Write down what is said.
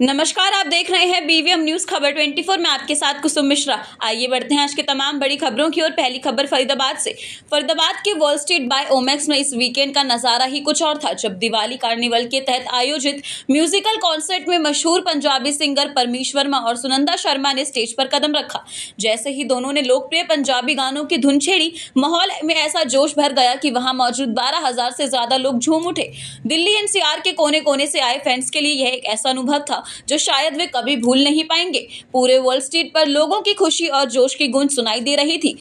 नमस्कार आप देख रहे हैं बीवीएम न्यूज खबर 24 में आपके साथ कुसुम मिश्रा आइए बढ़ते हैं आज के तमाम बड़ी खबरों की ओर पहली खबर फरीदाबाद से फरीदाबाद के वॉल स्ट्रीट बाय ओमेक्स में इस वीकेंड का नजारा ही कुछ और था जब दिवाली कार्निवल के तहत आयोजित म्यूजिकल कॉन्सर्ट में मशहूर पंजाबी सिंगर परमीश वर्मा और सुनंदा शर्मा ने स्टेज पर कदम रखा जैसे ही दोनों ने लोकप्रिय पंजाबी गानों की धुन छेड़ी माहौल में ऐसा जोश भर गया कि वहां मौजूद बारह से ज्यादा लोग झूम उठे दिल्ली एनसीआर के कोने कोने से आए फैंस के लिए यह एक ऐसा अनुभव था जो शायद वे कभी भूल नहीं पाएंगे पूरे वर्ल्ड स्ट्रीट पर लोगों की खुशी और जोश की गूंज सुनाई दे रही थी